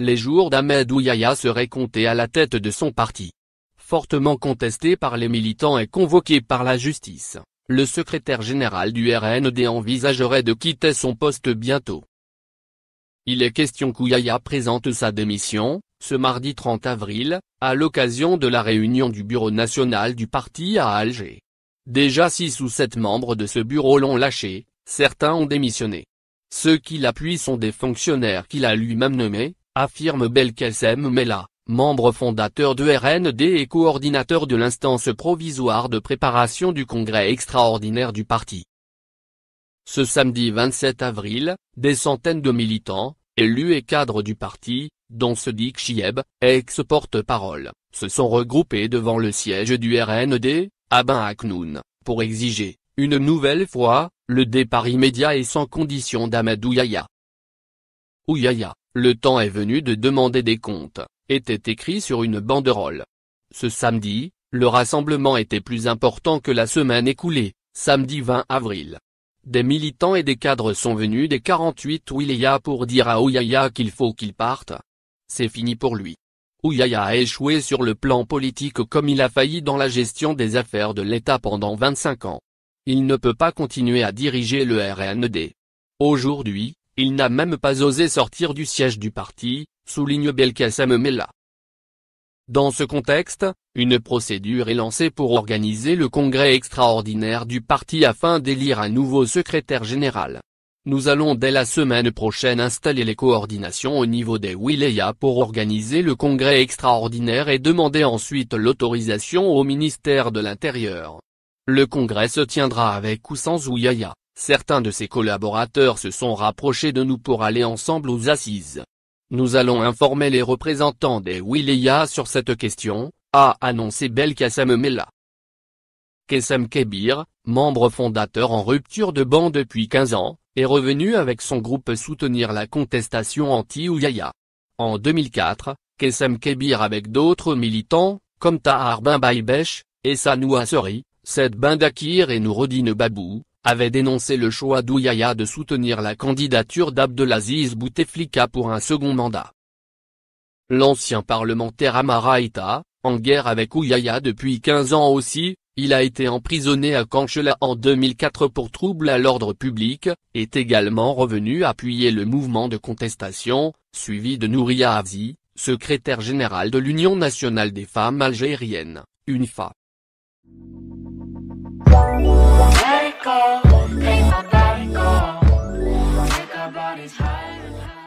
les jours d'Ahmed Ouyaya seraient comptés à la tête de son parti. Fortement contesté par les militants et convoqué par la justice, le secrétaire général du RND envisagerait de quitter son poste bientôt. Il est question qu'Ouyaya présente sa démission, ce mardi 30 avril, à l'occasion de la réunion du bureau national du parti à Alger. Déjà six ou sept membres de ce bureau l'ont lâché, certains ont démissionné. Ceux qui l'appuient sont des fonctionnaires qu'il a lui-même nommés, affirme Belkacem Mela, membre fondateur de RND et coordinateur de l'instance provisoire de préparation du congrès extraordinaire du parti. Ce samedi 27 avril, des centaines de militants, élus et cadres du parti, dont Sedik Chieb, ex-porte-parole, se sont regroupés devant le siège du RND, à Ben Aknoun, pour exiger, une nouvelle fois, le départ immédiat et sans condition d'Amadou Yaya. Ouyaya, le temps est venu de demander des comptes, était écrit sur une banderole. Ce samedi, le rassemblement était plus important que la semaine écoulée, samedi 20 avril. Des militants et des cadres sont venus des 48 Wilaya pour dire à Ouyaya qu'il faut qu'il parte. C'est fini pour lui. Ouyaya a échoué sur le plan politique comme il a failli dans la gestion des affaires de l'État pendant 25 ans. Il ne peut pas continuer à diriger le RND. Aujourd'hui, il n'a même pas osé sortir du siège du parti, souligne Belkacem Mella. Dans ce contexte, une procédure est lancée pour organiser le congrès extraordinaire du parti afin d'élire un nouveau secrétaire général. Nous allons dès la semaine prochaine installer les coordinations au niveau des wilayas pour organiser le congrès extraordinaire et demander ensuite l'autorisation au ministère de l'Intérieur. Le congrès se tiendra avec ou sans Ouyaya, Certains de ses collaborateurs se sont rapprochés de nous pour aller ensemble aux assises. Nous allons informer les représentants des wilayas sur cette question, a annoncé Belkacem Mela. Kessem Kebir, membre fondateur en rupture de banc depuis 15 ans, est revenu avec son groupe soutenir la contestation anti-Ouyaya. En 2004, Kessem Kebir avec d'autres militants, comme Tahar Ben Baibesh, Essanou Assori, Sed Bindakir et Nourodine Babou, avait dénoncé le choix d'Ouyaya de soutenir la candidature d'Abdelaziz Bouteflika pour un second mandat. L'ancien parlementaire Amaraïta, en guerre avec Ouyaya depuis 15 ans aussi, il a été emprisonné à Kanchela en 2004 pour trouble à l'ordre public, est également revenu appuyer le mouvement de contestation, suivi de Nouria Avzi, secrétaire général de l'Union nationale des femmes algériennes, UNFA. Take go. Make my body our bodies high.